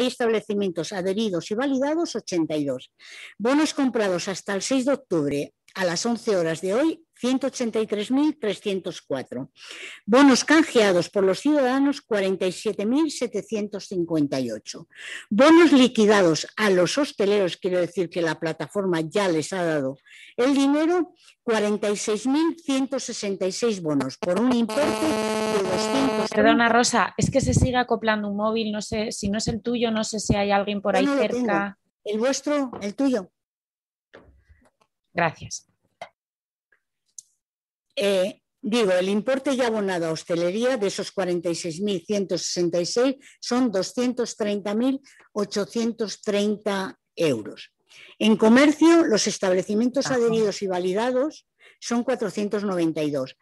Hay establecimientos adheridos y validados 82. Bonos comprados hasta el 6 de octubre a las 11 horas de hoy 183.304. Bonos canjeados por los ciudadanos 47.758. Bonos liquidados a los hosteleros, quiero decir que la plataforma ya les ha dado el dinero, 46.166 bonos por un importe de 200. Perdona Rosa, es que se sigue acoplando un móvil, no sé si no es el tuyo, no sé si hay alguien por ahí cerca. El vuestro, el tuyo. Gracias. Eh, digo, el importe ya abonado a hostelería de esos 46.166 son 230.830 euros. En comercio, los establecimientos adheridos y validados son 492.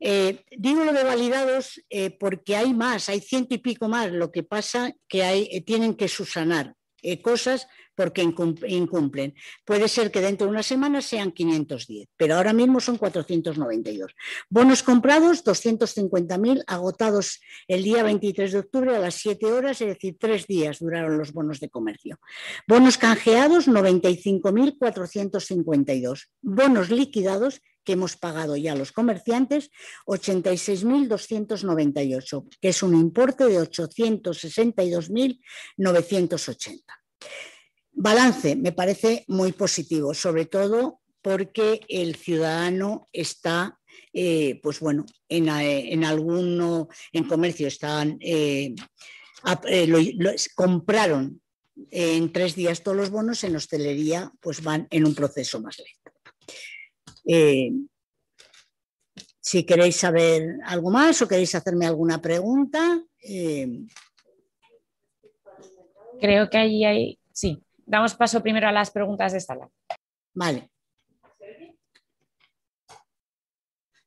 Eh, digo lo de validados eh, porque hay más, hay ciento y pico más, lo que pasa que hay, tienen que subsanar. Eh, cosas porque incumplen. Puede ser que dentro de una semana sean 510, pero ahora mismo son 492. Bonos comprados, 250.000, agotados el día 23 de octubre a las 7 horas, es decir, tres días duraron los bonos de comercio. Bonos canjeados, 95.452. Bonos liquidados, que hemos pagado ya los comerciantes, 86.298, que es un importe de 862.980. Balance me parece muy positivo, sobre todo porque el ciudadano está, eh, pues bueno, en, eh, en, alguno, en comercio están, eh, compraron en tres días todos los bonos, en hostelería pues van en un proceso más lento. Eh, si queréis saber algo más o queréis hacerme alguna pregunta. Eh, Creo que ahí hay. Sí, damos paso primero a las preguntas de sala. Vale.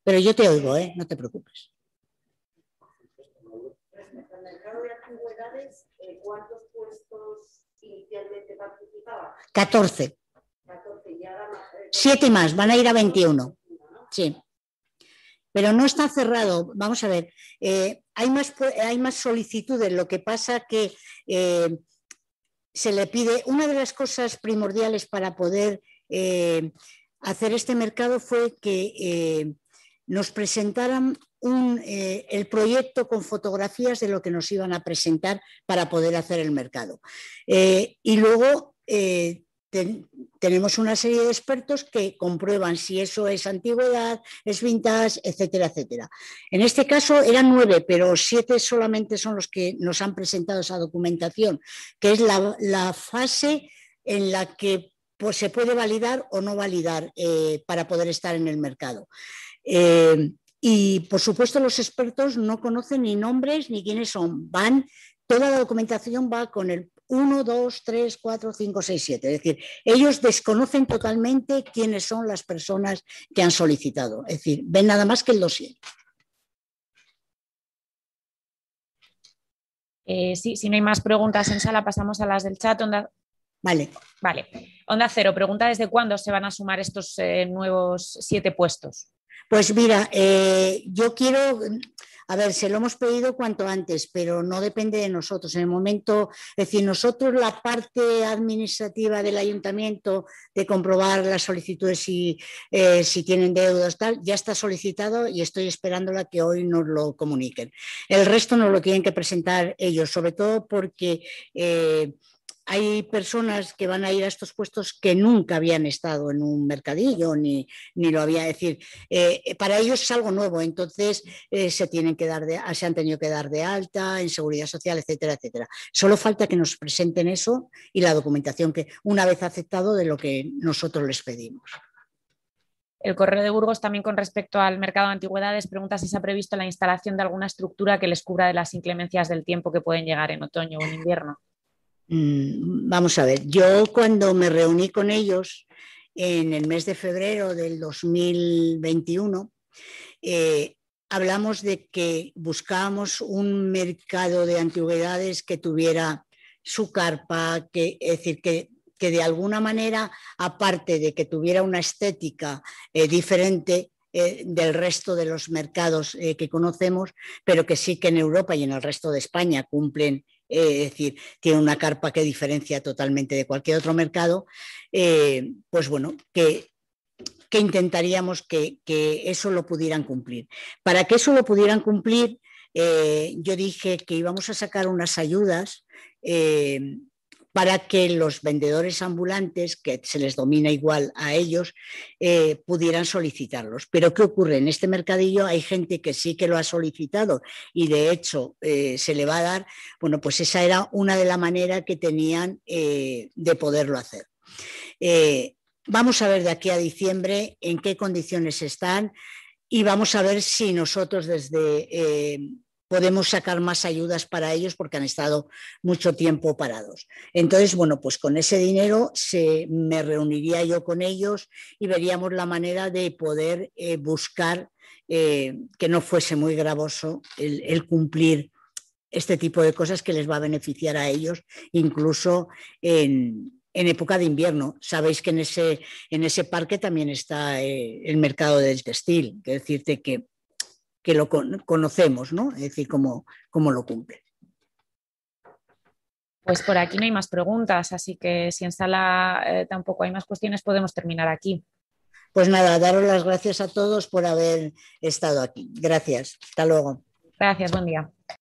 Pero yo te oigo, ¿eh? no te preocupes. 14. Siete más, van a ir a 21. Sí. Pero no está cerrado. Vamos a ver, eh, hay, más, hay más solicitudes. Lo que pasa que eh, se le pide, una de las cosas primordiales para poder eh, hacer este mercado fue que nos presentaran el proyecto con fotografías de lo que nos iban a presentar para poder hacer el mercado. y luego tenemos una serie de expertos que comprueban si eso es antigüedad, es vintage, etcétera, etcétera. En este caso eran nueve, pero siete solamente son los que nos han presentado esa documentación, que es la, fase en la que pues, se puede validar o no validar eh, para poder estar en el mercado. Eh, y por supuesto los expertos no conocen ni nombres ni quiénes son, van toda la documentación va con el, 1, 2, 3, 4, 5, 6, 7. Es decir, ellos desconocen totalmente quiénes son las personas que han solicitado. Es decir, ven nada más que el dossier. Eh, si no hay más preguntas en sala, pasamos a las del chat. Onda... Vale. Vale. Onda Cero, pregunta desde cuándo se van a sumar estos eh, nuevos siete puestos. Pues mira, eh, yo quiero, a ver, se lo hemos pedido cuanto antes, pero no depende de nosotros. En el momento, es decir, nosotros la parte administrativa del ayuntamiento de comprobar las solicitudes y eh, si tienen deudas, tal, ya está solicitado y estoy esperándola que hoy nos lo comuniquen. El resto nos lo tienen que presentar ellos, sobre todo porque... Eh, hay personas que van a ir a estos puestos que nunca habían estado en un mercadillo ni, ni lo había decir. Eh, para ellos es algo nuevo, entonces eh, se, tienen que dar de, se han tenido que dar de alta en seguridad social, etcétera, etcétera. Solo falta que nos presenten eso y la documentación que una vez aceptado de lo que nosotros les pedimos. El correo de Burgos también con respecto al mercado de antigüedades pregunta si se ha previsto la instalación de alguna estructura que les cubra de las inclemencias del tiempo que pueden llegar en otoño o en invierno. Mm, vamos a ver, yo cuando me reuní con ellos en el mes de febrero del 2021, eh, hablamos de que buscábamos un mercado de antigüedades que tuviera su carpa, que, es decir, que, que de alguna manera, aparte de que tuviera una estética eh, diferente, eh, del resto de los mercados que conocemos, pero que sí que en Europa y en el resto de España cumplen eh, es decir, tiene una carpa que diferencia totalmente de cualquier otro mercado, eh, pues bueno, que que intentaríamos que, eso lo pudieran cumplir. Para que eso lo pudieran cumplir, eh, yo dije que íbamos a sacar unas ayudas para que los vendedores ambulantes, que se les domina igual a ellos, eh, pudieran solicitarlos. Pero ¿qué ocurre? En este mercadillo hay gente que sí que lo ha solicitado y de hecho eh, se le va a dar, bueno, pues esa era una de las maneras que tenían eh, de poderlo hacer. vamos a ver de aquí a diciembre en qué condiciones están y vamos a ver si nosotros desde podemos sacar más ayudas para ellos porque han estado mucho tiempo parados. Entonces, bueno, pues con ese dinero se, me reuniría yo con ellos y veríamos la manera de poder eh, buscar eh, que no fuese muy gravoso el, cumplir este tipo de cosas que les va a beneficiar a ellos, incluso en, época de invierno. Sabéis que en ese, en ese parque también está eh, el mercado del textil, que decirte que que lo conocemos, ¿no? Es decir, cómo, lo cumple. Pues por aquí no hay más preguntas, así que si en sala eh, tampoco hay más cuestiones, podemos terminar aquí. Pues nada, daros las gracias a todos por haber estado aquí. Gracias. Hasta luego. Gracias, buen día.